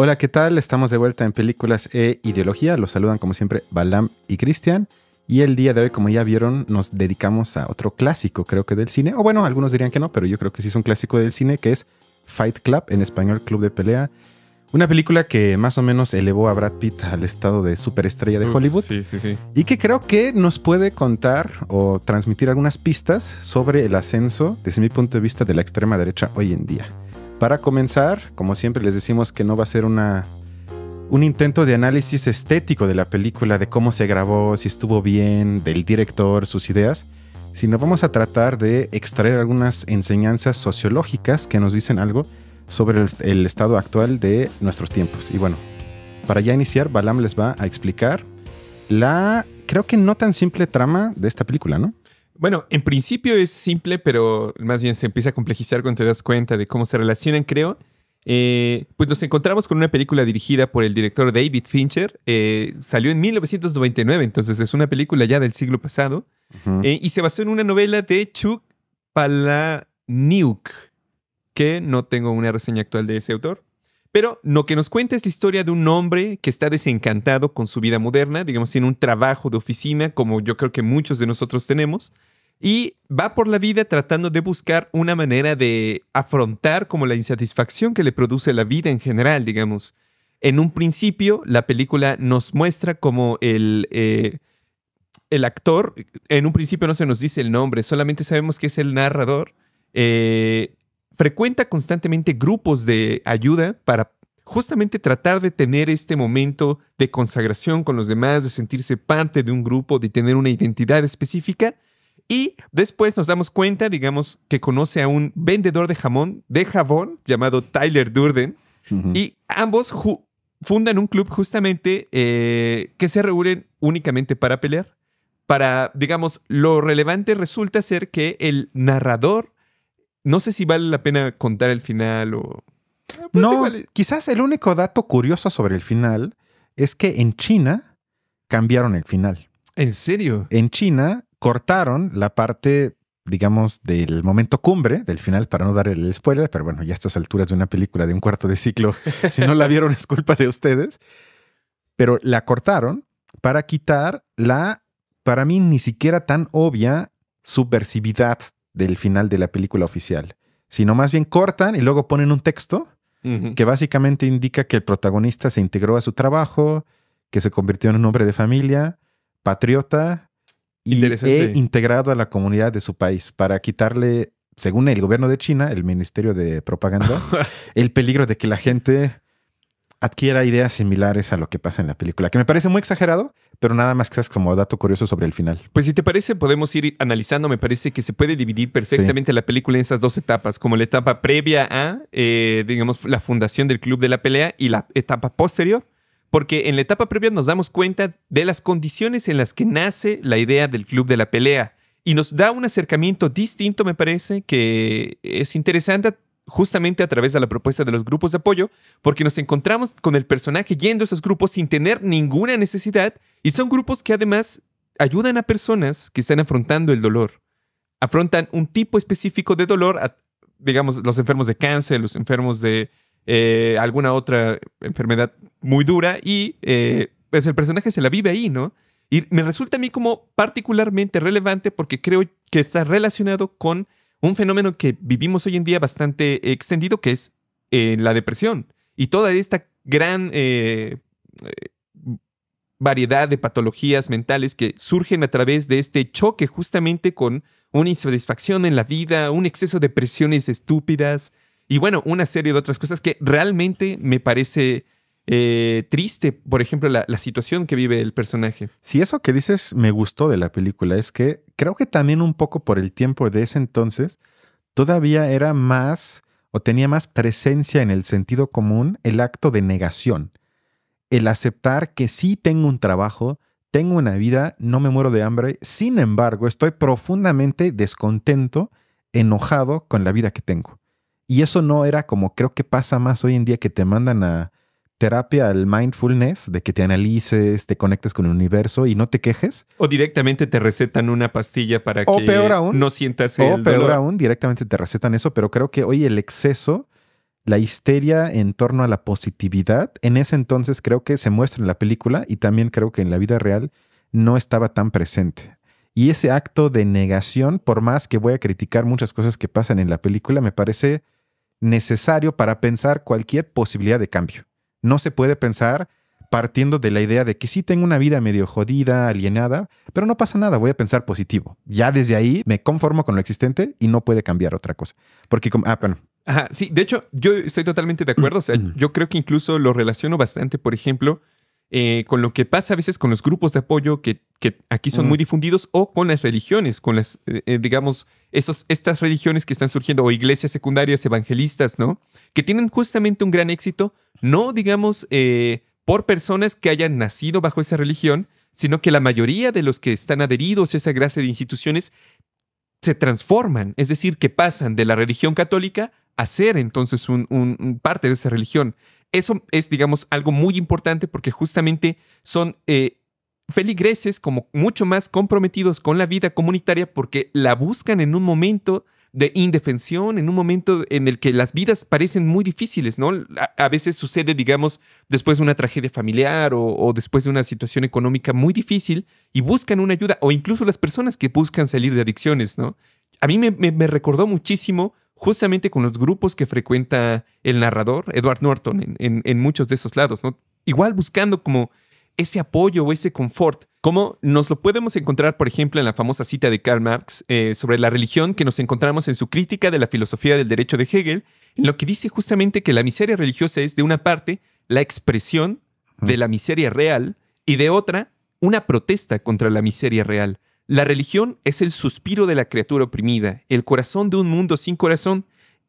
Hola, ¿qué tal? Estamos de vuelta en Películas e Ideología. Los saludan como siempre Balam y Cristian. Y el día de hoy, como ya vieron, nos dedicamos a otro clásico, creo que del cine. O bueno, algunos dirían que no, pero yo creo que sí es un clásico del cine, que es Fight Club, en español Club de Pelea. Una película que más o menos elevó a Brad Pitt al estado de superestrella de Hollywood. Sí, sí, sí. Y que creo que nos puede contar o transmitir algunas pistas sobre el ascenso, desde mi punto de vista, de la extrema derecha hoy en día. Para comenzar, como siempre les decimos que no va a ser una un intento de análisis estético de la película, de cómo se grabó, si estuvo bien, del director, sus ideas, sino vamos a tratar de extraer algunas enseñanzas sociológicas que nos dicen algo sobre el estado actual de nuestros tiempos. Y bueno, para ya iniciar, Balam les va a explicar la, creo que no tan simple trama de esta película, ¿no? Bueno, en principio es simple, pero más bien se empieza a complejizar cuando te das cuenta de cómo se relacionan, creo. Eh, pues nos encontramos con una película dirigida por el director David Fincher. Eh, salió en 1999, entonces es una película ya del siglo pasado. Eh, y se basó en una novela de Chuck Palahniuk, que no tengo una reseña actual de ese autor. Pero lo que nos cuenta es la historia de un hombre que está desencantado con su vida moderna, digamos, tiene un trabajo de oficina como yo creo que muchos de nosotros tenemos, y va por la vida tratando de buscar una manera de afrontar como la insatisfacción que le produce la vida en general, digamos. En un principio, la película nos muestra como el, eh, el actor, en un principio no se nos dice el nombre, solamente sabemos que es el narrador, eh, frecuenta constantemente grupos de ayuda para justamente tratar de tener este momento de consagración con los demás, de sentirse parte de un grupo, de tener una identidad específica y después nos damos cuenta, digamos, que conoce a un vendedor de jamón, de jabón, llamado Tyler Durden. Y ambos fundan un club justamente eh, que se reúnen únicamente para pelear. Para, digamos, lo relevante resulta ser que el narrador, no sé si vale la pena contar el final o... Eh, pues no, quizás el único dato curioso sobre el final es que en China cambiaron el final. ¿En serio? En China cortaron la parte, digamos, del momento cumbre, del final, para no dar el spoiler, pero bueno, ya a estas alturas de una película de un cuarto de ciclo, si no la vieron es culpa de ustedes, pero la cortaron para quitar la, para mí, ni siquiera tan obvia subversividad del final de la película oficial, sino más bien cortan y luego ponen un texto que básicamente indica que el protagonista se integró a su trabajo, que se convirtió en un hombre de familia, patriota, y, he integrado a la comunidad de su país para quitarle, según el gobierno de China, el Ministerio de Propaganda, el peligro de que la gente adquiera ideas similares a lo que pasa en la película, que me parece muy exagerado, pero nada más que es como dato curioso sobre el final. Pues si te parece, podemos ir analizando, me parece que se puede dividir perfectamente la película en esas dos etapas, como la etapa previa a, eh, digamos, la fundación del Club de la Pelea y la etapa posterior, porque en la etapa previa nos damos cuenta de las condiciones en las que nace la idea del club de la pelea y nos da un acercamiento distinto, me parece, que es interesante justamente a través de la propuesta de los grupos de apoyo, porque nos encontramos con el personaje yendo a esos grupos sin tener ninguna necesidad y son grupos que además ayudan a personas que están afrontando el dolor. Afrontan un tipo específico de dolor, digamos, los enfermos de cáncer, los enfermos de eh, alguna otra enfermedad muy dura y eh, pues el personaje se la vive ahí, ¿no? Y me resulta a mí como particularmente relevante porque creo que está relacionado con un fenómeno que vivimos hoy en día bastante extendido, que es eh, la depresión y toda esta gran variedad de patologías mentales que surgen a través de este choque justamente con una insatisfacción en la vida, un exceso de presiones estúpidas, y bueno, una serie de otras cosas que realmente me parece eh, triste, por ejemplo, la, situación que vive el personaje. Si eso que dices me gustó de la película, es que creo que también un poco por el tiempo de ese entonces, todavía era más o tenía más presencia en el sentido común el acto de negación, el aceptar que sí tengo un trabajo, tengo una vida, no me muero de hambre, sin embargo, estoy profundamente descontento, enojado con la vida que tengo. Y eso no era como creo que pasa más hoy en día que te mandan a terapia al mindfulness, de que te analices, te conectes con el universo y no te quejes. O directamente te recetan una pastilla para que no sientas el O peor aún, directamente te recetan eso, pero creo que hoy el exceso, la histeria en torno a la positividad, en ese entonces creo que se muestra en la película y también creo que en la vida real no estaba tan presente. Y ese acto de negación, por más que voy a criticar muchas cosas que pasan en la película, me parece necesario para pensar cualquier posibilidad de cambio. No se puede pensar partiendo de la idea de que sí tengo una vida medio jodida, alienada, pero no pasa nada, voy a pensar positivo. Ya desde ahí me conformo con lo existente y no puede cambiar otra cosa. Porque, ah, bueno. sí, de hecho, yo estoy totalmente de acuerdo. O sea, yo creo que incluso lo relaciono bastante, por ejemplo, eh, con lo que pasa a veces con los grupos de apoyo que, aquí son mm. muy difundidos o con las religiones, con las, eh, eh, digamos, estas religiones que están surgiendo o iglesias secundarias evangelistas, ¿no? Que tienen justamente un gran éxito, no digamos por personas que hayan nacido bajo esa religión, sino que la mayoría de los que están adheridos a esa gracia de instituciones se transforman, es decir, que pasan de la religión católica a ser entonces un parte de esa religión. Eso es, digamos, algo muy importante porque justamente son eh, feligreses como mucho más comprometidos con la vida comunitaria porque la buscan en un momento de indefensión, en un momento en el que las vidas parecen muy difíciles, ¿no? A, veces sucede, digamos, después de una tragedia familiar o, después de una situación económica muy difícil y buscan una ayuda, o incluso las personas que buscan salir de adicciones, ¿no? A mí me recordó muchísimo justamente con los grupos que frecuenta el narrador, Edward Norton, en, muchos de esos lados, Igual buscando como ese apoyo o ese confort, como nos lo podemos encontrar, por ejemplo, en la famosa cita de Karl Marx eh, sobre la religión que nos encontramos en su crítica de la filosofía del derecho de Hegel, en lo que dice justamente que la miseria religiosa es, de una parte, la expresión de la miseria real y de otra, una protesta contra la miseria real. La religión es el suspiro de la criatura oprimida, el corazón de un mundo sin corazón,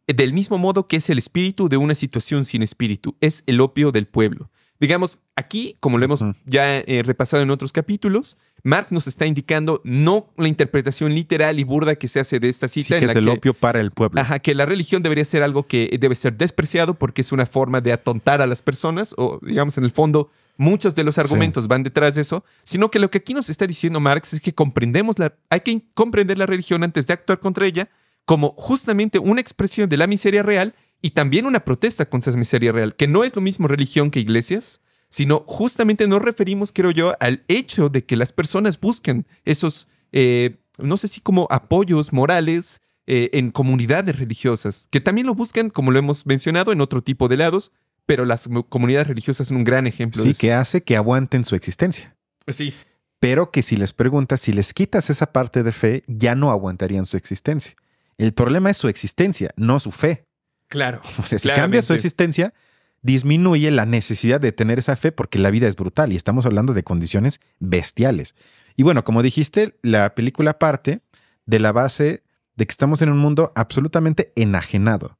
eh, del mismo modo que es el espíritu de una situación sin espíritu, es el opio del pueblo. Digamos, aquí, como lo hemos ya eh, repasado en otros capítulos, Marx nos está indicando no la interpretación literal y burda que se hace de esta cita. que es el opio para el pueblo. Ajá, que la religión debería ser algo que debe ser despreciado porque es una forma de atontar a las personas o, digamos, en el fondo, muchos de los argumentos van detrás de eso, sino que lo que aquí nos está diciendo Marx es que comprendemos la, hay que comprender la religión antes de actuar contra ella como justamente una expresión de la miseria real y también una protesta contra esa miseria real, que no es lo mismo religión que iglesias, sino justamente nos referimos, creo yo, al hecho de que las personas busquen esos, eh, no sé si como apoyos morales eh, en comunidades religiosas, que también lo buscan, como lo hemos mencionado, en otro tipo de lados, pero las comunidades religiosas son un gran ejemplo. Sí, que hace que aguanten su existencia. Pues sí. Pero que si les preguntas, si les quitas esa parte de fe, ya no aguantarían su existencia. El problema es su existencia, no su fe. Claro. O sea, si cambia su existencia, disminuye la necesidad de tener esa fe porque la vida es brutal y estamos hablando de condiciones bestiales. Y bueno, como dijiste, la película parte de la base de que estamos en un mundo absolutamente enajenado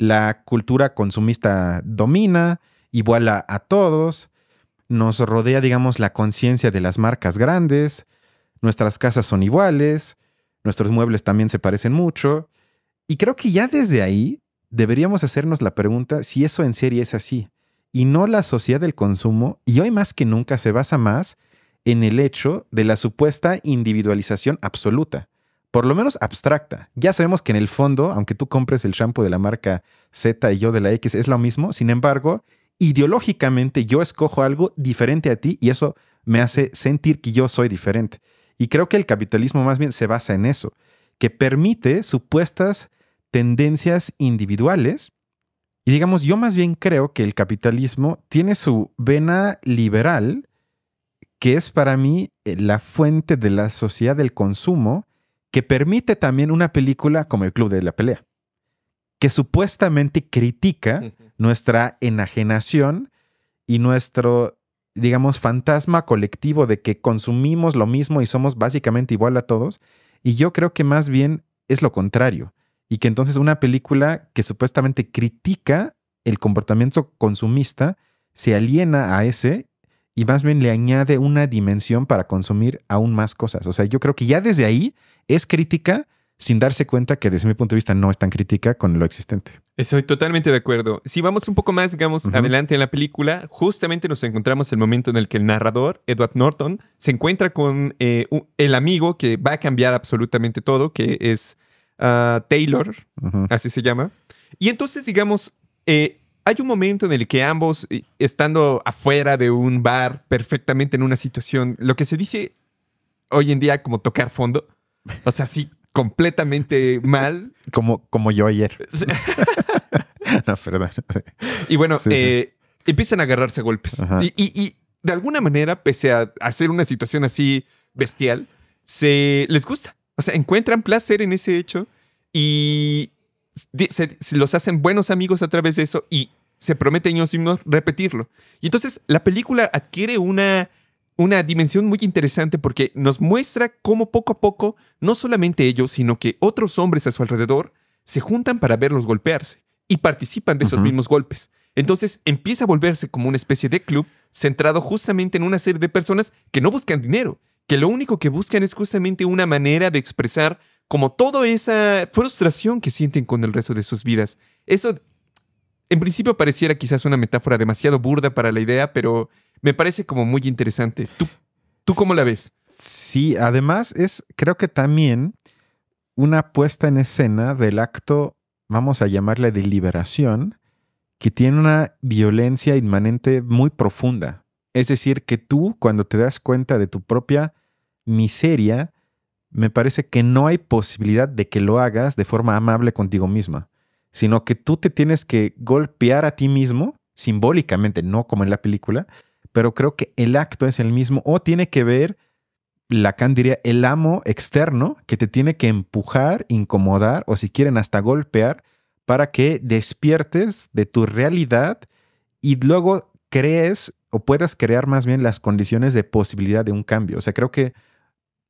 la cultura consumista domina, iguala a todos, nos rodea, digamos, la conciencia de las marcas grandes, nuestras casas son iguales, nuestros muebles también se parecen mucho, y creo que ya desde ahí deberíamos hacernos la pregunta si eso en serie es así, y no la sociedad del consumo, y hoy más que nunca se basa más en el hecho de la supuesta individualización absoluta por lo menos abstracta. Ya sabemos que en el fondo, aunque tú compres el shampoo de la marca Z y yo de la X, es lo mismo. Sin embargo, ideológicamente yo escojo algo diferente a ti y eso me hace sentir que yo soy diferente. Y creo que el capitalismo más bien se basa en eso, que permite supuestas tendencias individuales. Y digamos, yo más bien creo que el capitalismo tiene su vena liberal, que es para mí eh, la fuente de la sociedad del consumo que permite también una película como El Club de la Pelea, que supuestamente critica nuestra enajenación y nuestro, digamos, fantasma colectivo de que consumimos lo mismo y somos básicamente igual a todos. Y yo creo que más bien es lo contrario. Y que entonces una película que supuestamente critica el comportamiento consumista se aliena a ese y más bien le añade una dimensión para consumir aún más cosas. O sea, yo creo que ya desde ahí es crítica sin darse cuenta que desde mi punto de vista no es tan crítica con lo existente. Estoy totalmente de acuerdo. Si vamos un poco más, digamos, adelante en la película, justamente nos encontramos el momento en el que el narrador, Edward Norton, se encuentra con eh, el amigo que va a cambiar absolutamente todo, que es ah, Taylor, así se llama. Y entonces, digamos, eh, hay un momento en el que ambos, eh, estando afuera de un bar, perfectamente en una situación, lo que se dice hoy en día como tocar fondo, O sea, sí, completamente mal. Como, como yo ayer. no, perdón. Y bueno, eh, empiezan a agarrarse a golpes. Y, de alguna manera, pese a hacer una situación así bestial, se les gusta. O sea, encuentran placer en ese hecho y se, los hacen buenos amigos a través de eso y se prometen ellos mismos repetirlo. Y entonces la película adquiere una una dimensión muy interesante porque nos muestra cómo poco a poco, no solamente ellos, sino que otros hombres a su alrededor se juntan para verlos golpearse y participan de esos mismos golpes. Entonces empieza a volverse como una especie de club centrado justamente en una serie de personas que no buscan dinero, que lo único que buscan es justamente una manera de expresar como toda esa frustración que sienten con el resto de sus vidas. Eso en principio pareciera quizás una metáfora demasiado burda para la idea, pero me parece como muy interesante. ¿Tú, cómo la ves? Sí, además es, creo que también una puesta en escena del acto, vamos a llamarle de liberación, que tiene una violencia inmanente muy profunda. Es decir, que tú cuando te das cuenta de tu propia miseria, me parece que no hay posibilidad de que lo hagas de forma amable contigo misma sino que tú te tienes que golpear a ti mismo, simbólicamente, no como en la película, pero creo que el acto es el mismo o tiene que ver, Lacan diría, el amo externo que te tiene que empujar, incomodar o si quieren hasta golpear para que despiertes de tu realidad y luego crees o puedas crear más bien las condiciones de posibilidad de un cambio. O sea, creo que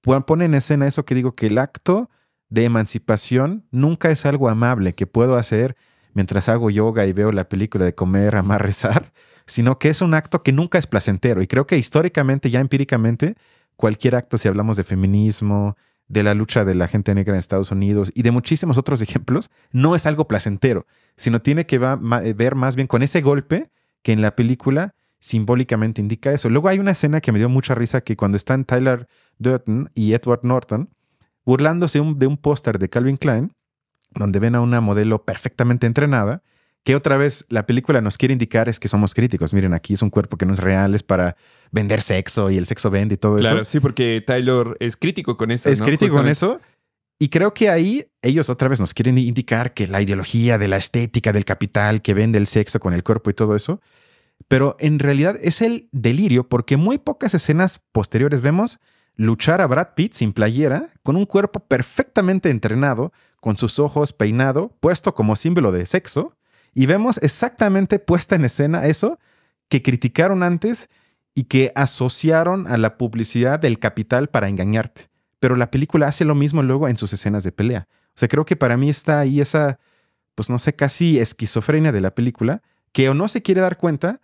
pone en escena eso que digo que el acto de emancipación nunca es algo amable que puedo hacer mientras hago yoga y veo la película de comer, amar, rezar, sino que es un acto que nunca es placentero. Y creo que históricamente, ya empíricamente, cualquier acto, si hablamos de feminismo, de la lucha de la gente negra en Estados Unidos y de muchísimos otros ejemplos, no es algo placentero, sino tiene que eh, ver más bien con ese golpe que en la película simbólicamente indica eso. Luego hay una escena que me dio mucha risa que cuando están Tyler Durden y Edward Norton, burlándose de un póster de Calvin Klein, donde ven a una modelo perfectamente entrenada, que otra vez la película nos quiere indicar es que somos críticos. Miren, aquí es un cuerpo que no es real, es para vender sexo y el sexo vende y todo eso. Claro, sí, porque Taylor es crítico con eso. Es crítico con eso. Y creo que ahí ellos otra vez nos quieren indicar que la ideología de la estética, del capital, que vende el sexo con el cuerpo y todo eso. Pero en realidad es el delirio porque muy pocas escenas posteriores vemos luchar a Brad Pitt sin playera, con un cuerpo perfectamente entrenado, con sus ojos peinado, puesto como símbolo de sexo, y vemos exactamente puesta en escena eso que criticaron antes y que asociaron a la publicidad del capital para engañarte. Pero la película hace lo mismo luego en sus escenas de pelea. O sea, creo que para mí está ahí esa, pues no sé, casi esquizofrenia de la película, que o no se quiere dar cuenta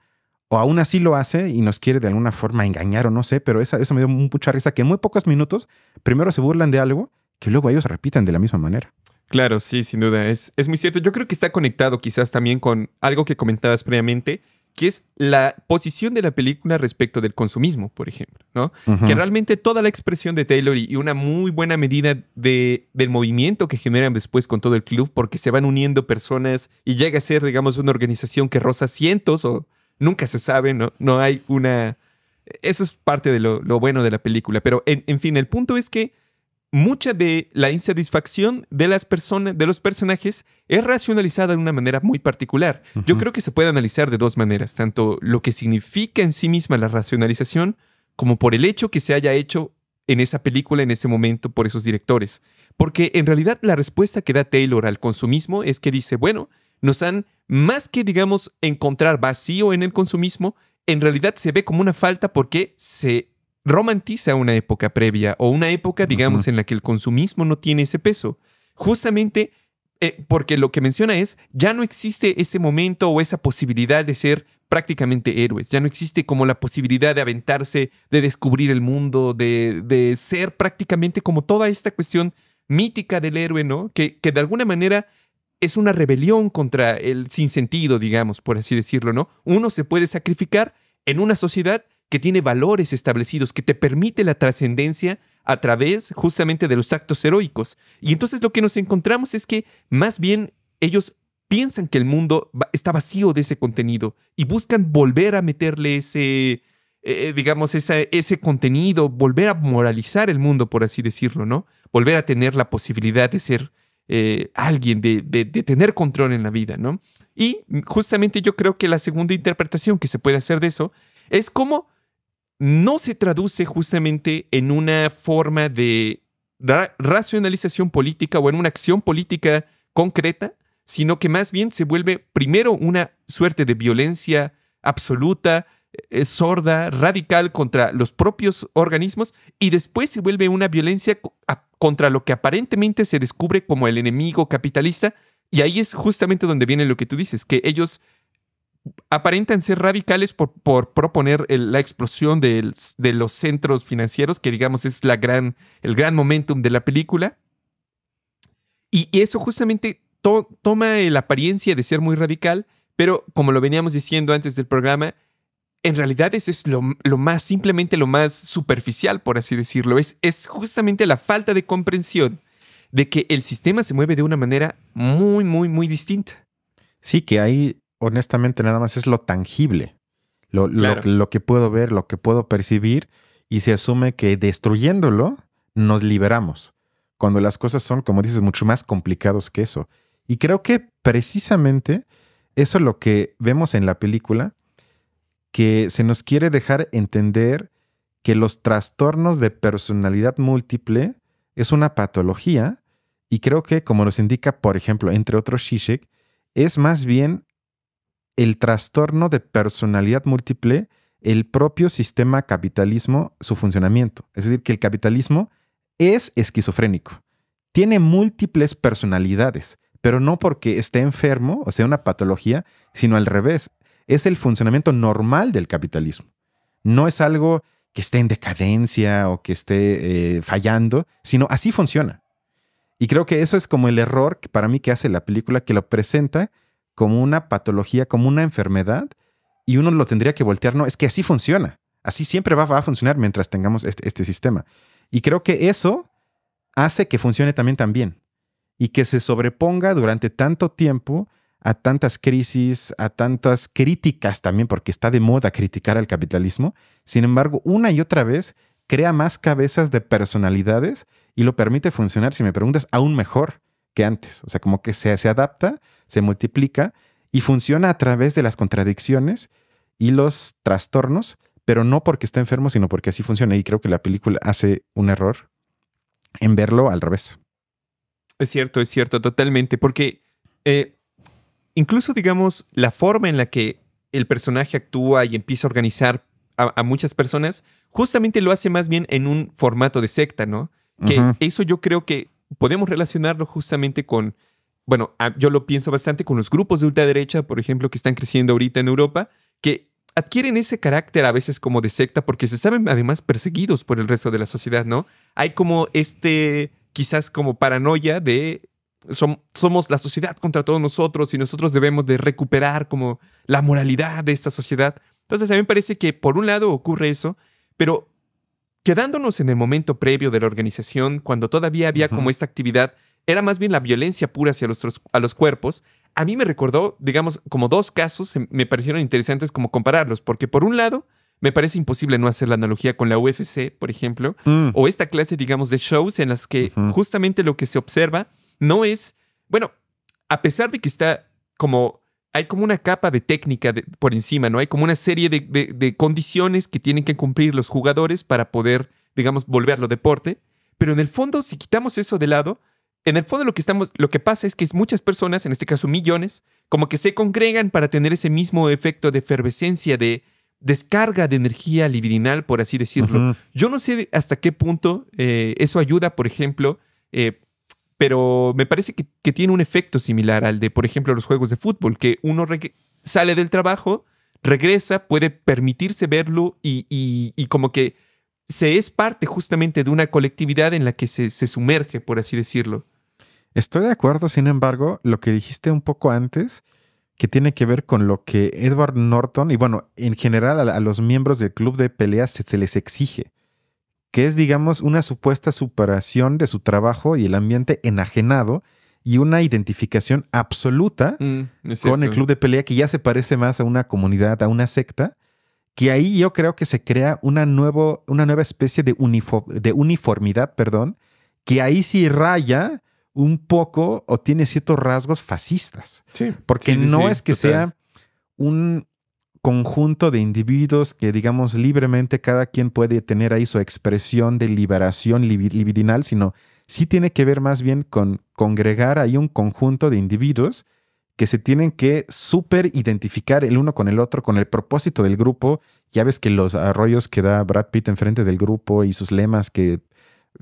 o aún así lo hace y nos quiere de alguna forma engañar o no sé, pero eso me dio mucha risa que en muy pocos minutos primero se burlan de algo que luego ellos repitan de la misma manera. Claro, sí, sin duda, es, es muy cierto. Yo creo que está conectado quizás también con algo que comentabas previamente, que es la posición de la película respecto del consumismo, por ejemplo, ¿no? Que realmente toda la expresión de Taylor y una muy buena medida de, del movimiento que generan después con todo el club, porque se van uniendo personas y llega a ser, digamos, una organización que roza cientos o nunca se sabe, ¿no? No hay una... Eso es parte de lo, bueno de la película, pero en, fin, el punto es que mucha de la insatisfacción de las personas, de los personajes, es racionalizada de una manera muy particular. Yo creo que se puede analizar de dos maneras, tanto lo que significa en sí misma la racionalización, como por el hecho que se haya hecho en esa película, en ese momento, por esos directores. Porque en realidad la respuesta que da Taylor al consumismo es que dice, bueno, nos han más que, digamos, encontrar vacío en el consumismo, en realidad se ve como una falta porque se romantiza una época previa o una época, digamos, en la que el consumismo no tiene ese peso. Justamente eh, porque lo que menciona es, ya no existe ese momento o esa posibilidad de ser prácticamente héroes, ya no existe como la posibilidad de aventarse, de descubrir el mundo, de, de ser prácticamente como toda esta cuestión mítica del héroe, ¿no? Que, que de alguna manera es una rebelión contra el sinsentido, digamos, por así decirlo, ¿no? Uno se puede sacrificar en una sociedad que tiene valores establecidos, que te permite la trascendencia a través justamente de los actos heroicos. Y entonces lo que nos encontramos es que más bien ellos piensan que el mundo está vacío de ese contenido y buscan volver a meterle ese, eh, eh, digamos, ese contenido, volver a moralizar el mundo, por así decirlo, ¿no? Volver a tener la posibilidad de ser eh, alguien, de, tener control en la vida, ¿no? Y justamente yo creo que la segunda interpretación que se puede hacer de eso es cómo no se traduce justamente en una forma de racionalización política o en una acción política concreta, sino que más bien se vuelve primero una suerte de violencia absoluta sorda, radical contra los propios organismos y después se vuelve una violencia contra lo que aparentemente se descubre como el enemigo capitalista. Y ahí es justamente donde viene lo que tú dices, que ellos aparentan ser radicales por, por proponer la explosión de, los centros financieros, que digamos es la gran, el gran momentum de la película. Y, eso justamente toma la apariencia de ser muy radical, pero como lo veníamos diciendo antes del programa, en realidad eso es lo, más, simplemente lo más superficial, por así decirlo. Es, es justamente la falta de comprensión de que el sistema se mueve de una manera muy, muy, muy distinta. Sí, que ahí honestamente nada más es lo tangible, lo, que puedo ver, lo que puedo percibir, y se asume que destruyéndolo nos liberamos, cuando las cosas son, como dices, mucho más complicados que eso. Y creo que precisamente eso es lo que vemos en la película, que se nos quiere dejar entender que los trastornos de personalidad múltiple es una patología y creo que, como nos indica, por ejemplo, entre otros Shishek, es más bien el trastorno de personalidad múltiple, el propio sistema capitalismo, su funcionamiento. Es decir, que el capitalismo es esquizofrénico. Tiene múltiples personalidades, pero no porque esté enfermo o sea una patología, sino al revés es el funcionamiento normal del capitalismo. No es algo que esté en decadencia o que esté eh, fallando, sino así funciona. Y creo que eso es como el error que para mí que hace la película, que lo presenta como una patología, como una enfermedad, y uno lo tendría que voltear, no, es que así funciona, así siempre va, a funcionar mientras tengamos este, este, sistema. Y creo que eso hace que funcione también tan bien y que se sobreponga durante tanto tiempo a tantas crisis, a tantas críticas también, porque está de moda criticar al capitalismo. Sin embargo, una y otra vez crea más cabezas de personalidades y lo permite funcionar, si me preguntas, aún mejor que antes. O sea, como que se, se adapta, se multiplica y funciona a través de las contradicciones y los trastornos, pero no porque está enfermo, sino porque así funciona. Y creo que la película hace un error en verlo al revés. Es cierto, es cierto, totalmente, porque eh, incluso, digamos, la forma en la que el personaje actúa y empieza a organizar a, muchas personas, justamente lo hace más bien en un formato de secta, ¿no? Que eso yo creo que podemos relacionarlo justamente con, bueno, yo lo pienso bastante con los grupos de ultraderecha, por ejemplo, que están creciendo ahorita en Europa, que adquieren ese carácter a veces como de secta porque se saben además perseguidos por el resto de la sociedad, ¿no? Hay como este, quizás como paranoia de somos la sociedad contra todos nosotros y nosotros debemos de recuperar como la moralidad de esta sociedad. Entonces a mí me parece que por un lado ocurre eso, pero quedándonos en el momento previo de la organización, cuando todavía había como esta actividad, era más bien la violencia pura hacia los, a los cuerpos, a mí me recordó, digamos, como dos casos em, me parecieron interesantes como compararlos, porque por un lado, me parece imposible no hacer la analogía con la UFC, por ejemplo, mm. o esta clase, digamos, de shows en las que justamente lo que se observa no es, bueno, a pesar de que está como, hay como una capa de técnica por encima, ¿no? Hay como una serie de, condiciones que tienen que cumplir los jugadores para poder, digamos, volverlo deporte. Pero en el fondo, si quitamos eso de lado, en el fondo lo que, estamos, lo que pasa es que muchas personas, en este caso millones, como que se congregan para tener ese mismo efecto de efervescencia, de descarga de energía libidinal, por así decirlo. Yo no sé hasta qué punto eh, eso ayuda, por ejemplo, eh, pero me parece que, tiene un efecto similar al de, por ejemplo, los juegos de fútbol, que uno sale del trabajo, regresa, puede permitirse verlo y, como que se es parte justamente de una colectividad en la que se, se sumerge, por así decirlo. Estoy de acuerdo, sin embargo, lo que dijiste un poco antes, que tiene que ver con lo que Edward Norton y bueno, en general a, los miembros del club de peleas se les exige que es, digamos, una supuesta superación de su trabajo y el ambiente enajenado y una identificación absoluta mm, con el club de pelea que ya se parece más a una comunidad, a una secta, que ahí yo creo que se crea una, nuevo, una nueva especie de, uniformidad, perdón, que ahí sí raya un poco o tiene ciertos rasgos fascistas. Sí. Porque no es que sea un, conjunto de individuos que, digamos, libremente cada quien puede tener ahí su expresión de liberación libidinal, sino sí tiene que ver más bien con congregar ahí un conjunto de individuos que se tienen que súper identificar el uno con el otro, con el propósito del grupo. Ya ves que los arroyos que da Brad Pitt enfrente del grupo y sus lemas que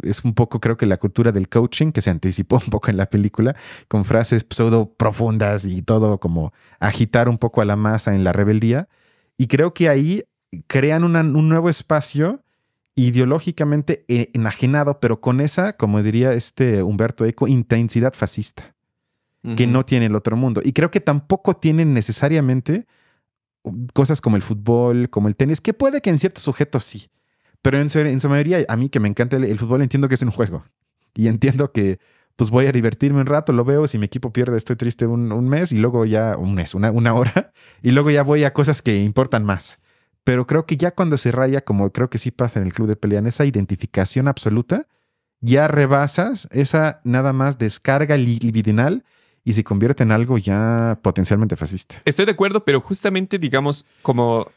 es un poco creo que la cultura del coaching que se anticipó un poco en la película con frases pseudo profundas y todo como agitar un poco a la masa en la rebeldía y creo que ahí crean un nuevo espacio ideológicamente e, enajenado pero con esa como diría este Humberto Eco intensidad fascista que no tiene el otro mundo y creo que tampoco tienen necesariamente cosas como el fútbol como el tenis que puede que en ciertos sujetos sí pero en su, en su mayoría, a mí que me encanta el, fútbol, entiendo que es un juego. Y entiendo que pues voy a divertirme un rato, lo veo, si mi equipo pierde estoy triste un, mes y luego ya, un mes, una, una hora, y luego ya voy a cosas que importan más. Pero creo que ya cuando se raya, como creo que sí pasa en el club de pelea, en esa identificación absoluta, ya rebasas esa nada más descarga libidinal y se convierte en algo ya potencialmente fascista. Estoy de acuerdo, pero justamente digamos como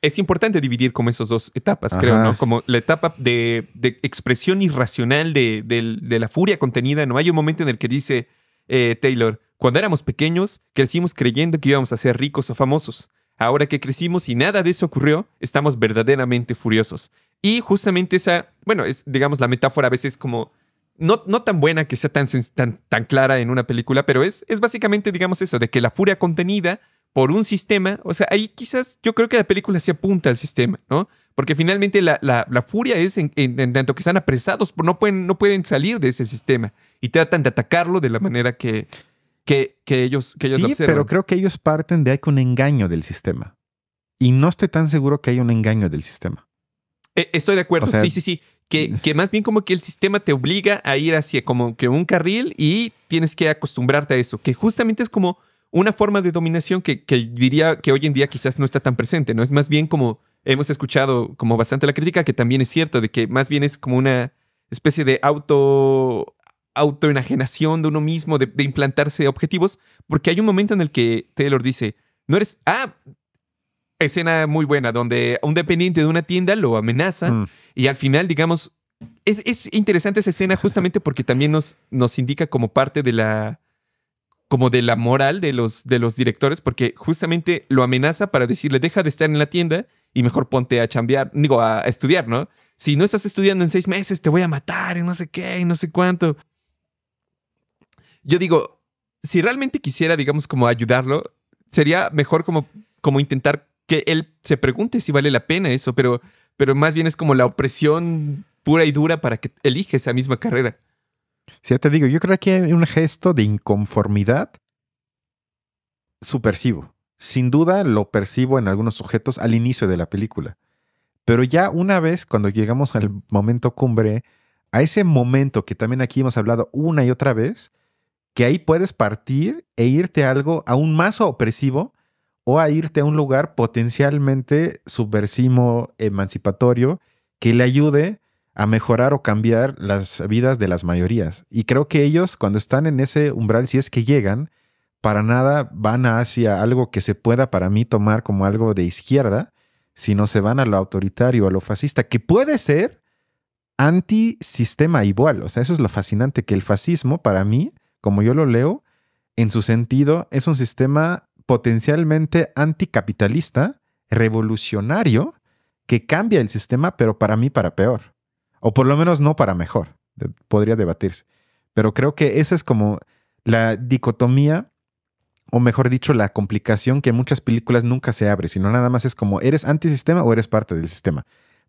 es importante dividir como esas dos etapas, creo, ¿no? Como la etapa de, expresión irracional de, la furia contenida, ¿no? Hay un momento en el que dice eh, Taylor, cuando éramos pequeños, crecimos creyendo que íbamos a ser ricos o famosos. Ahora que crecimos y nada de eso ocurrió, estamos verdaderamente furiosos. Y justamente esa, bueno, es, digamos, la metáfora a veces como... No, no tan buena que sea tan, tan, clara en una película, pero es, es básicamente, digamos, eso, de que la furia contenida por un sistema, o sea, ahí quizás yo creo que la película se apunta al sistema, ¿no? Porque finalmente la, la, furia es en, tanto que están apresados, no pueden, no pueden salir de ese sistema y tratan de atacarlo de la manera que, que, que ellos, que ellos sí, Pero creo que ellos parten de hay un engaño del sistema. Y no estoy tan seguro que haya un engaño del sistema. E, estoy de acuerdo, sí, sí, sí. Que, que, más bien como que el sistema te obliga a ir hacia como que un carril y tienes que acostumbrarte a eso, que justamente es como una forma de dominación que, diría que hoy en día quizás no está tan presente, ¿no? Es más bien como hemos escuchado como bastante la crítica, que también es cierto, de que más bien es como una especie de auto autoenajenación de uno mismo, de, implantarse objetivos, porque hay un momento en el que Taylor dice, no eres, ah, escena muy buena, donde un dependiente de una tienda lo amenaza mm. y al final, digamos, es, interesante esa escena justamente porque también nos, nos indica como parte de la, como de la moral de los, de los directores, porque justamente lo amenaza para decirle, deja de estar en la tienda y mejor ponte a chambear, digo, a, estudiar, ¿no? Si no estás estudiando en seis meses, te voy a matar y no sé qué, y no sé cuánto. Yo digo, si realmente quisiera, digamos, como ayudarlo, sería mejor como, como intentar que él se pregunte si vale la pena eso, pero, pero más bien es como la opresión pura y dura para que elige esa misma carrera ya te digo, yo creo que hay un gesto de inconformidad supersivo. Sin duda lo percibo en algunos sujetos al inicio de la película. Pero ya una vez, cuando llegamos al momento cumbre, a ese momento que también aquí hemos hablado una y otra vez, que ahí puedes partir e irte a algo aún más opresivo o a irte a un lugar potencialmente subversivo, emancipatorio, que le ayude a mejorar o cambiar las vidas de las mayorías. Y creo que ellos cuando están en ese umbral, si es que llegan, para nada van hacia algo que se pueda para mí tomar como algo de izquierda, sino se van a lo autoritario, a lo fascista, que puede ser antisistema igual. O sea, eso es lo fascinante, que el fascismo para mí, como yo lo leo, en su sentido, es un sistema potencialmente anticapitalista, revolucionario, que cambia el sistema, pero para mí para peor. O por lo menos no para mejor. podría debatirse. Pero creo que esa es como la dicotomía, o mejor dicho, la complicación que en muchas películas nunca se abre, sino nada más es como, ¿eres antisistema o eres parte del sistema?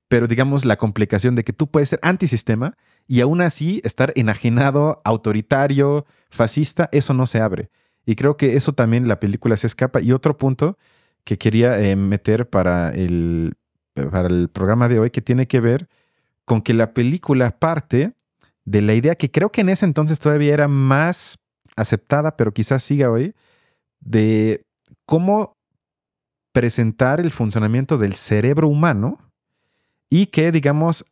Pero digamos la complicación de que tú puedes ser antisistema y aún así estar enajenado, autoritario, fascista, eso no se abre. Y creo que eso también la película se escapa. Y otro punto que quería eh, meter para el, para el programa de hoy que tiene que ver con que la película parte de la idea que creo que en ese entonces todavía era más aceptada, pero quizás siga hoy, de cómo presentar el funcionamiento del cerebro humano y que, digamos,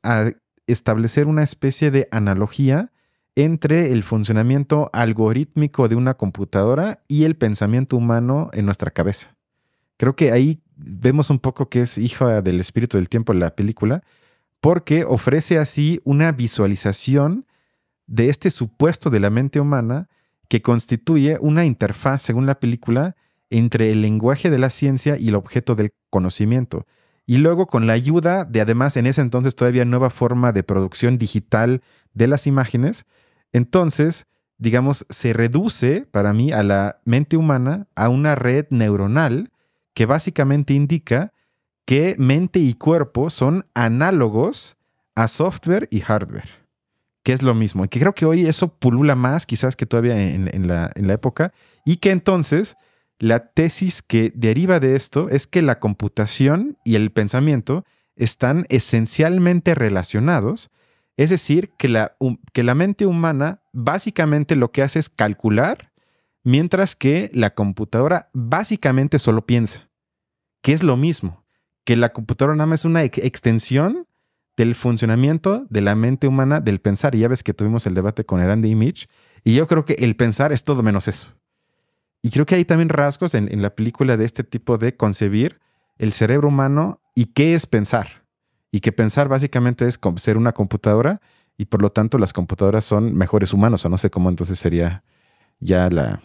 establecer una especie de analogía entre el funcionamiento algorítmico de una computadora y el pensamiento humano en nuestra cabeza. Creo que ahí vemos un poco que es hija del espíritu del tiempo la película, porque ofrece así una visualización de este supuesto de la mente humana que constituye una interfaz, según la película, entre el lenguaje de la ciencia y el objeto del conocimiento. Y luego con la ayuda de además en ese entonces todavía nueva forma de producción digital de las imágenes, entonces, digamos, se reduce para mí a la mente humana a una red neuronal que básicamente indica que mente y cuerpo son análogos a software y hardware, que es lo mismo. Y que creo que hoy eso pulula más quizás que todavía en, la, época. Y que entonces la tesis que deriva de esto es que la computación y el pensamiento están esencialmente relacionados. Es decir, que la, que la mente humana básicamente lo que hace es calcular, mientras que la computadora básicamente solo piensa, que es lo mismo que la computadora nada más es una extensión del funcionamiento de la mente humana, del pensar. Y ya ves que tuvimos el debate con Erandi y Image, y yo creo que el pensar es todo menos eso. Y creo que hay también rasgos en, en la película de este tipo de concebir el cerebro humano y qué es pensar. Y que pensar básicamente es ser una computadora y por lo tanto las computadoras son mejores humanos, o no sé cómo entonces sería ya la,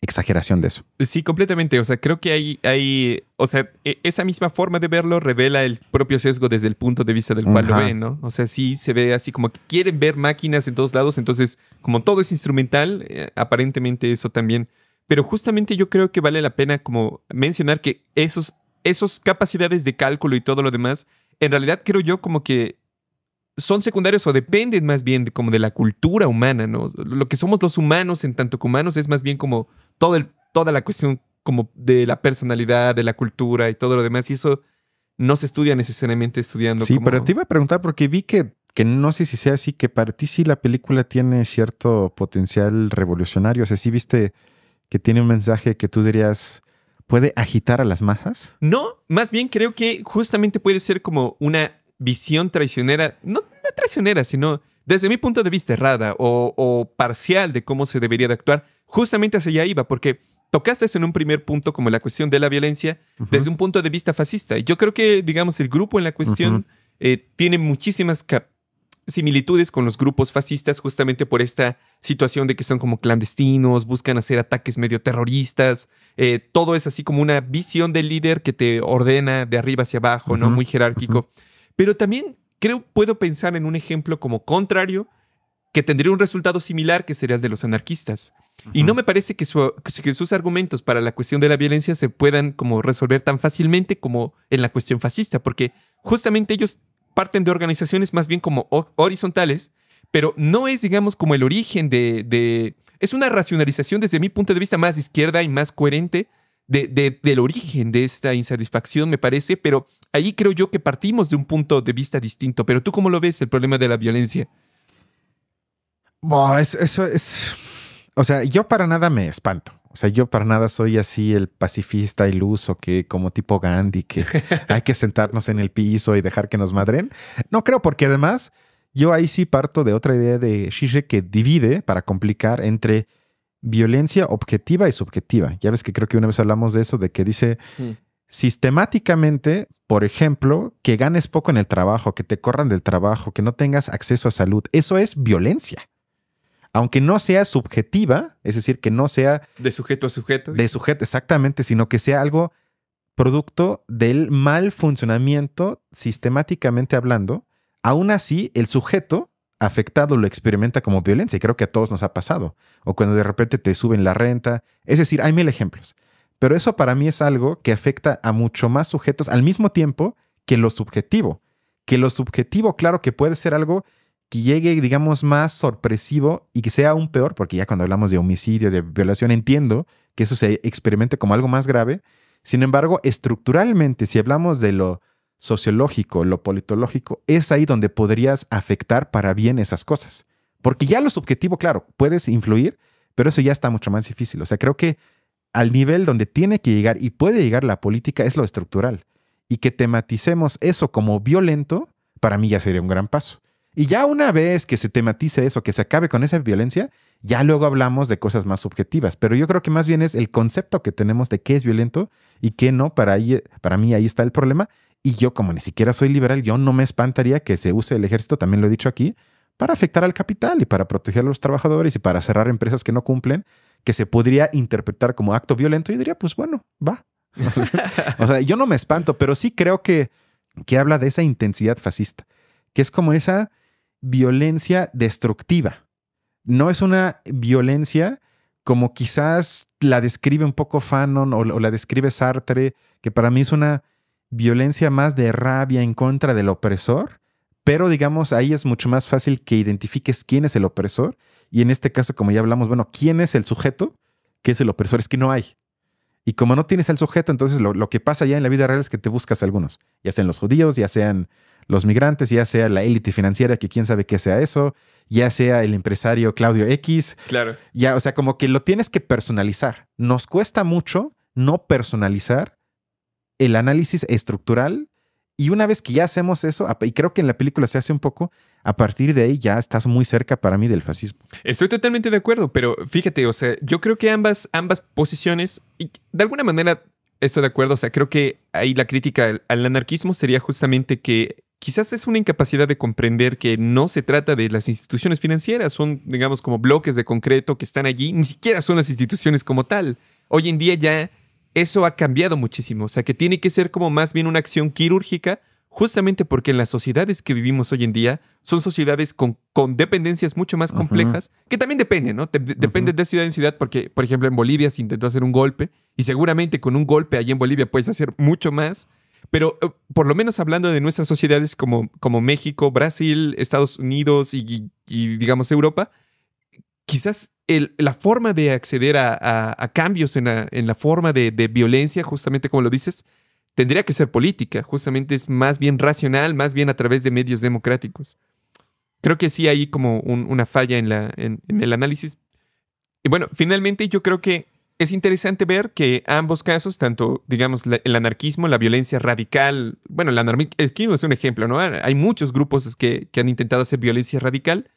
exageración de eso. Sí, completamente. O sea, creo que hay, hay, o sea, e, esa misma forma de verlo revela el propio sesgo desde el punto de vista del cual lo ven, ¿no? O sea, sí se ve así como que quieren ver máquinas en todos lados, entonces como todo es instrumental, eh, aparentemente eso también. Pero justamente yo creo que vale la pena como mencionar que esos, esos capacidades de cálculo y todo lo demás, en realidad creo yo como que son secundarios o dependen más bien de, como de la cultura humana, ¿no? Lo que somos los humanos en tanto que humanos es más bien como toda la cuestión como de la personalidad, de la cultura y todo lo demás. Y eso no se estudia necesariamente estudiando. Sí, pero te iba a preguntar porque vi que, que no sé si sea así, que para ti sí la película tiene cierto potencial revolucionario. O sea, sí viste que tiene un mensaje que tú dirías puede agitar a las masas? No, más bien creo que justamente puede ser como una visión traicionera, no, traicionera, sino desde mi punto de vista errada o, parcial de cómo se debería de actuar, justamente hacia allá iba, porque tocaste en un primer punto como la cuestión de la violencia desde un punto de vista fascista. Yo creo que, digamos, el grupo en la cuestión eh, tiene muchísimas similitudes con los grupos fascistas justamente por esta situación de que son como clandestinos, buscan hacer ataques medio terroristas, eh, todo es así como una visión del líder que te ordena de arriba hacia abajo, ¿no? Muy jerárquico. Pero también creo puedo pensar en un ejemplo como contrario que tendría un resultado similar que sería el de los anarquistas. Y no me parece que, sus argumentos para la cuestión de la violencia se puedan como resolver tan fácilmente como en la cuestión fascista, porque justamente ellos parten de organizaciones más bien como horizontales, pero no es, digamos, como el origen de, es una racionalización desde mi punto de vista más izquierda y más coherente del origen de esta insatisfacción, me parece, pero ahí creo yo que partimos de un punto de vista distinto, pero tú cómo lo ves el problema de la violencia? Bueno, eso, es... O sea, yo para nada me espanto. O sea, yo para nada soy así el pacifista iluso que como tipo Gandhi, que hay que sentarnos en el piso y dejar que nos madren. No creo, porque además yo ahí sí parto de otra idea de Shishre que divide, para complicar, entre violencia objetiva y subjetiva. Ya ves que creo que una vez hablamos de eso, de que dice, mm sistemáticamente, por ejemplo, que ganes poco en el trabajo, que te corran del trabajo, que no tengas acceso a salud, eso es violencia. Aunque no sea subjetiva, es decir, que no sea... De sujeto a sujeto. De sujeto, exactamente, sino que sea algo producto del mal funcionamiento, sistemáticamente hablando, aún así el sujeto afectado lo experimenta como violencia y creo que a todos nos ha pasado. O cuando de repente te suben la renta. Es decir, hay mil ejemplos. Pero eso para mí es algo que afecta a mucho más sujetos al mismo tiempo que lo subjetivo. Que lo subjetivo, claro que puede ser algo que llegue, digamos, más sorpresivo y que sea aún peor, porque ya cuando hablamos de homicidio, de violación, entiendo que eso se experimente como algo más grave. Sin embargo, estructuralmente, si hablamos de lo sociológico, lo politológico, es ahí donde podrías afectar para bien esas cosas. Porque ya lo subjetivo, claro, puedes influir, pero eso ya está mucho más difícil. O sea, creo que al nivel donde tiene que llegar y puede llegar la política es lo estructural. Y que tematicemos eso como violento, para mí ya sería un gran paso. Y ya una vez que se tematice eso, que se acabe con esa violencia, ya luego hablamos de cosas más subjetivas. Pero yo creo que más bien es el concepto que tenemos de qué es violento y qué no. Para, ahí, para mí ahí está el problema. Y yo como ni siquiera soy liberal, yo no me espantaría que se use el ejército, también lo he dicho aquí, para afectar al capital y para proteger a los trabajadores y para cerrar empresas que no cumplen que se podría interpretar como acto violento, yo diría, pues bueno, va. O sea, yo no me espanto, pero sí creo que, que habla de esa intensidad fascista, que es como esa violencia destructiva. No es una violencia como quizás la describe un poco Fanon o la describe Sartre, que para mí es una violencia más de rabia en contra del opresor, pero digamos, ahí es mucho más fácil que identifiques quién es el opresor. Y en este caso, como ya hablamos, bueno, ¿quién es el sujeto? ¿Qué es el opresor? Es que no hay. Y como no tienes al sujeto, entonces lo, lo, que pasa ya en la vida real es que te buscas algunos, ya sean los judíos, ya sean los migrantes, ya sea la élite financiera, que quién sabe qué sea eso, ya sea el empresario Claudio X. Claro. Ya, o sea, como que lo tienes que personalizar. Nos cuesta mucho no personalizar el análisis estructural y una vez que ya hacemos eso, y creo que en la película se hace un poco, a partir de ahí ya estás muy cerca para mí del fascismo. Estoy totalmente de acuerdo, pero fíjate, o sea, yo creo que ambas, ambas posiciones, de alguna manera estoy de acuerdo, o sea, creo que ahí la crítica al anarquismo sería justamente que quizás es una incapacidad de comprender que no se trata de las instituciones financieras, son, digamos, como bloques de concreto que están allí, ni siquiera son las instituciones como tal. Hoy en día ya eso ha cambiado muchísimo, o sea que tiene que ser como más bien una acción quirúrgica, justamente porque las sociedades que vivimos hoy en día son sociedades con, dependencias mucho más complejas, que también dependen, ¿no? Dependen de, ciudad en ciudad, porque por ejemplo en Bolivia se intentó hacer un golpe y seguramente con un golpe allí en Bolivia puedes hacer mucho más, pero eh, por lo menos hablando de nuestras sociedades como, México, Brasil, Estados Unidos y digamos Europa, quizás la forma de acceder a, cambios en la, forma de, violencia, justamente como lo dices, tendría que ser política, justamente es más bien racional, más bien a través de medios democráticos. Creo que sí hay como una falla en, el análisis. Y bueno, finalmente yo creo que es interesante ver que ambos casos, tanto, digamos, el anarquismo, la violencia radical, bueno, el anarquismo es un ejemplo, ¿no? Hay muchos grupos que, que han intentado hacer violencia radical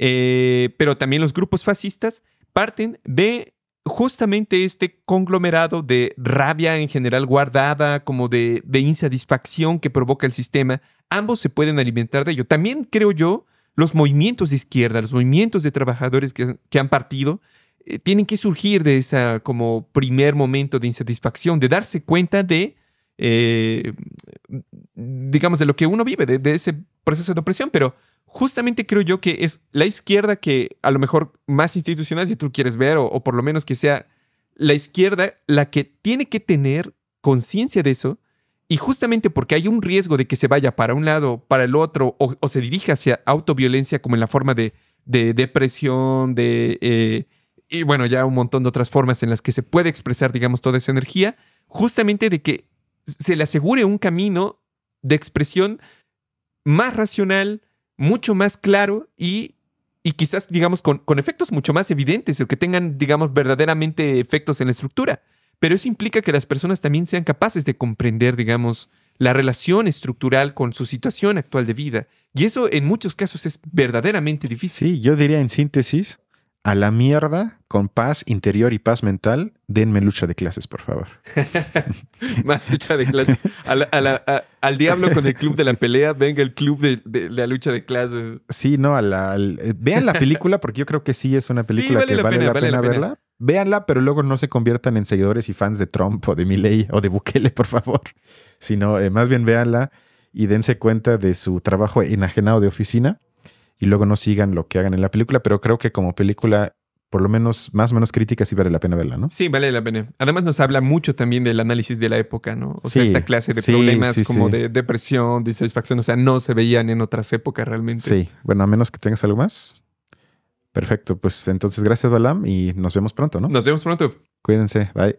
eh, pero también los grupos fascistas parten de justamente este conglomerado de rabia en general guardada, como de, insatisfacción que provoca el sistema, ambos se pueden alimentar de ello. También creo yo, los movimientos de izquierda, los movimientos de trabajadores que, han partido, eh, tienen que surgir de ese como primer momento de insatisfacción, de darse cuenta de, eh, digamos, de lo que uno vive, de ese proceso de opresión, pero justamente creo yo que es la izquierda que a lo mejor más institucional, si tú quieres ver, o, por lo menos que sea la izquierda la que tiene que tener conciencia de eso. Y justamente porque hay un riesgo de que se vaya para un lado, para el otro, o, se dirija hacia autoviolencia como en la forma de, depresión, de... Eh, y bueno, ya un montón de otras formas en las que se puede expresar, digamos, toda esa energía, justamente de que se le asegure un camino de expresión más racional, mucho más claro y, y quizás, digamos, con, con, efectos mucho más evidentes o que tengan, digamos, verdaderamente efectos en la estructura. Pero eso implica que las personas también sean capaces de comprender, digamos, la relación estructural con su situación actual de vida. Y eso en muchos casos es verdaderamente difícil. Sí, yo diría en síntesis a la mierda con paz interior y paz mental, denme lucha de clases, por favor. Más lucha de clases. al diablo con el club de la pelea, venga el club de, la lucha de clases. Sí, no, a la, eh, vean la película porque yo creo que sí es una película que vale, la, pena verla. Véanla, pero luego no se conviertan en seguidores y fans de Trump o de Milley o de Bukele, por favor. Sino eh, más bien véanla y dense cuenta de su trabajo enajenado de oficina y luego no sigan lo que hagan en la película, pero creo que como película por lo menos, más o menos crítica, sí vale la pena verla, ¿no? Sí, vale la pena. Además nos habla mucho también del análisis de la época, ¿no? O sea, esta clase de problemas como de depresión, disatisfacción o sea, no se veían en otras épocas realmente. Sí, bueno, a menos que tengas algo más. Perfecto, pues entonces gracias Balam y nos vemos pronto, ¿no? Nos vemos pronto. Cuídense, bye.